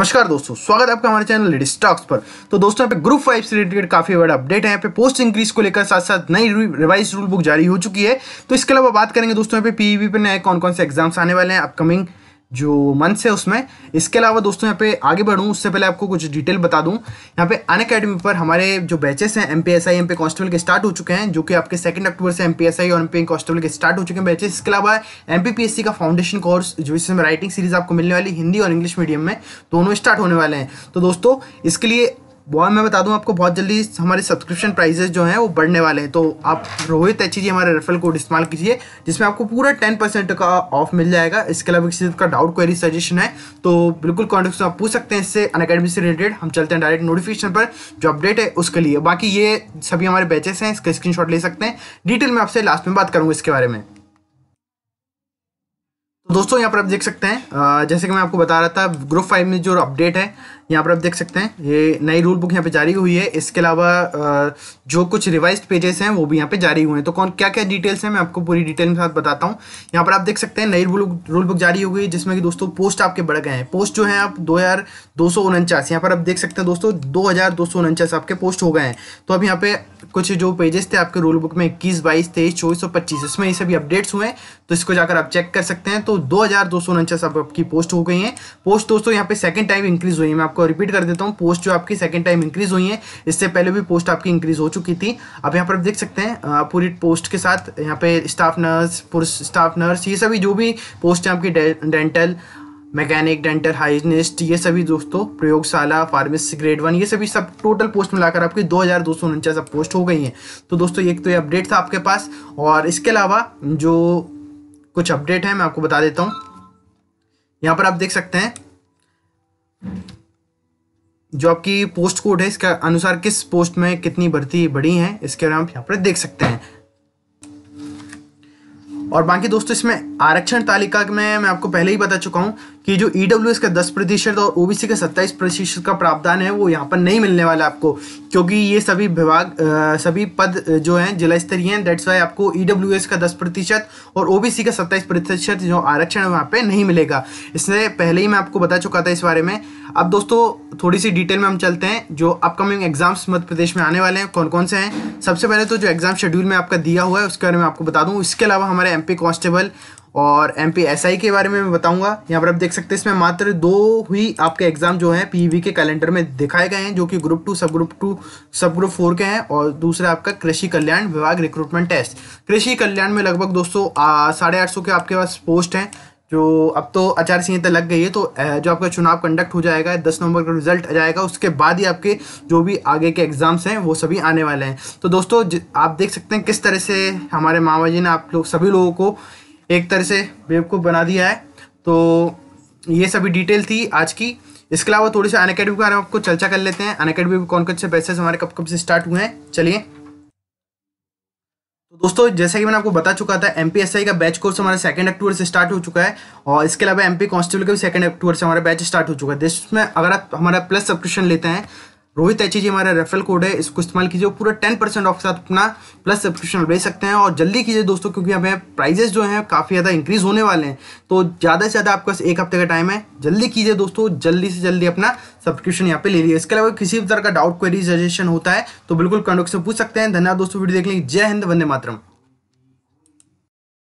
नमस्कार दोस्तों स्वागत है आपका हमारे चैनल लेडी स्टॉक्स पर तो दोस्तों यहाँ पे ग्रुप फाइव से रिलेटेड काफी बड़ा अपडेट है यहाँ पे पोस्ट इंक्रीज को लेकर साथ साथ नई रिवाइज रूल बुक जारी हो चुकी है तो इसके अलावा बात करेंगे दोस्तों यहाँ पे पीवी e पे नए कौन कौन से एग्जाम्स आने वाले हैं अपकमिंग जो मंथ है उसमें इसके अलावा दोस्तों यहाँ पे आगे बढ़ूँ उससे पहले आपको कुछ डिटेल बता दूँ यहाँ पे अन अकेडमी पर हमारे जो बैचेस हैं M P S I M P constable के स्टार्ट हो चुके हैं जो कि आपके सेकंड अक्टूबर से एम पी एस आई और एम पी कॉन्स्टेबल के स्टार्ट हो चुके हैं बैचेस इसके अलावा M P P S C का फाउंडेशन कोर्स जो इसमें राइटिंग सीरीज आपको मिलने वाली हिंदी और इंग्लिश मीडियम में दोनों स्टार्ट होने वाले हैं तो दोस्तों इसके लिए और मैं बता दूं आपको बहुत जल्दी हमारे सब्सक्रिप्शन प्राइजेस जो हैं वो बढ़ने वाले हैं तो आप रोहित एच जी e हमारे रेफरल कोड इस्तेमाल कीजिए जिसमें आपको पूरा टेन परसेंट का ऑफ मिल जाएगा इसके अलावा किसी का डाउट क्वेरी सजेशन है तो बिल्कुल कॉन्टेक्ट आप पूछ सकते हैं इससे अन से रिलेटेड हम चलते हैं डायरेक्ट नोटिफिकेशन पर जो अपडेट है उसके लिए बाकी ये सभी हमारे बैचेस हैं इसका स्क्रीन ले सकते हैं डिटेल में आपसे लास्ट में बात करूँगा इसके बारे में दोस्तों यहाँ पर आप देख सकते हैं जैसे कि मैं आपको बता रहा था ग्रुप फाइव में जो अपडेट है यहाँ पर आप देख सकते हैं ये नई रूल बुक यहाँ पे जारी हुई है इसके अलावा जो कुछ रिवाइज पेजेस हैं वो भी यहाँ पे जारी हुए हैं तो कौन क्या क्या डिटेल्स हैं मैं आपको पूरी डिटेल के साथ बताता हूँ यहाँ पर आप देख सकते हैं नई रूल रूल बुक जारी हो गई जिसमें कि दोस्तों पोस्ट आपके बढ़ गए हैं पोस्ट जो है आप दो हज़ार दो सौ उनचास यहाँ पर आप देख सकते हैं दोस्तों दो हज़ार दो सौ उनचास आपके पोस्ट हो गए हैं तो अब यहाँ पे कुछ जो पेजेस थे आपके रूल बुक में इक्कीस बाईस तेईस चौबीस और पच्चीस इसमें ये सभी अपडेट्स हुए हैं तो इसको जाकर आप चेक कर सकते हैं तो दो हज़ार दो आपकी पोस्ट हो गई है पोस्ट दोस्तों यहाँ पे सेकंड टाइम इंक्रीज हुई है मैं आपको रिपीट कर देता हूँ पोस्ट जो आपकी सेकंड टाइम इंक्रीज हुई है इससे पहले भी पोस्ट आपकी इंक्रीज हो चुकी थी अब यहाँ पर आप देख सकते हैं पूरी पोस्ट के साथ यहाँ पे स्टाफ नर्स पुरुष स्टाफ नर्स ये सभी जो भी पोस्ट आपकी डेंटल मैकेनिक डेंटल हाइजनिस्ट ये सभी दोस्तों प्रयोगशाला फार्मेसी ग्रेड वन ये सभी सब टोटल पोस्ट मिलाकर आपकी दो हज़ार दो सौ उनचास पोस्ट हो गई हैं तो दोस्तों एक तो ये अपडेट था आपके पास और इसके अलावा जो कुछ अपडेट है मैं आपको बता देता हूं यहाँ पर आप देख सकते हैं जो आपकी पोस्ट कोड है इसके अनुसार किस पोस्ट में कितनी भर्ती बढ़ी है इसके आप यहाँ पर देख सकते हैं और बाकी दोस्तों इसमें आरक्षण तालिका में मैं आपको पहले ही बता चुका हूँ कि जो ई डब्ल्यू एस का दस प्रतिशत और ओ बी सी का सत्ताईस प्रतिशत का प्रावधान है वो यहाँ पर नहीं मिलने वाला आपको क्योंकि ये सभी विभाग सभी पद जो हैं जिला स्तरीय हैं डेट्स वाई आपको ई डब्ल्यू एस का दस प्रतिशत और ओ बी सी का सत्ताईस प्रतिशत जो आरक्षण है वहाँ पर नहीं मिलेगा इसलिए पहले ही मैं आपको बता चुका था इस बारे में अब दोस्तों थोड़ी सी डिटेल में हम चलते हैं जो अपकमिंग एग्जाम्स मध्य प्रदेश में आने वाले हैं कौन कौन से हैं सबसे पहले तो जो एग्जाम शेड्यूल में आपका दिया हुआ है उसके बारे में आपको बता दूँ इसके अलावा हमारे एम पी कांस्टेबल और एम पी एस आई के बारे में मैं बताऊंगा यहाँ पर आप देख सकते हैं इसमें मात्र दो ही आपके एग्ज़ाम जो हैं पीवी e के कैलेंडर में दिखाए गए हैं जो कि group two sub group two sub group four के हैं और दूसरा आपका कृषि कल्याण विभाग रिक्रूटमेंट टेस्ट कृषि कल्याण में लगभग दोस्तों साढ़े आठ सौ के आपके पास पोस्ट हैं जो अब तो आचार संहिता लग गई है तो जो आपका चुनाव कंडक्ट हो जाएगा दस नवंबर का रिजल्ट आ जाएगा उसके बाद ही आपके जो भी आगे के एग्ज़ाम्स हैं वो सभी आने वाले हैं तो दोस्तों आप देख सकते हैं किस तरह से हमारे मामा जी ने आप लोग सभी लोगों को एक तरह से बेवकूफ़ बना दिया है तो ये सभी डिटेल थी आज की इसके अलावा थोड़ी सी अनकेडमी के बारे में आपको चर्चा कर लेते हैं अनकेडमी कौन कौन से बैसेस हमारे कब कब से स्टार्ट हुए हैं चलिए तो दोस्तों जैसा कि मैंने आपको बता चुका था एम का बैच कोर्स हमारा सेकंड अक्टूबर से स्टार्ट हो चुका है और इसके अलावा एम पी कांस्टेबल का भी सेकंड अक्टूबर से हमारा बैच स्टार्ट हो चुका है जिसमें अगर आप हमारा प्लस सब्सक्रिप्शन लेते हैं रोहित एच जी हमारा रेफरल कोड है इसको इस्तेमाल कीजिए पूरा टेन परसेंट ऑफ के साथ अपना प्लस सब्सक्रिप्शन ले सकते हैं और जल्दी कीजिए दोस्तों क्योंकि हमें प्राइजेस जो हैं काफ़ी ज़्यादा इंक्रीज होने वाले हैं तो ज़्यादा से ज़्यादा आपके पास एक हफ्ते का टाइम है जल्दी कीजिए दोस्तों जल्दी से जल्दी अपना सब्सक्रिप्शन यहाँ पे ले लीजिए इसके अलावा किसी भी तरह का डाउट क्वेरी सजेशन होता है तो बिल्कुल कंडक्ट से पूछ सकते हैं धन्यवाद दोस्तों वीडियो देख लेंगे जय हिंद वंदे मातरम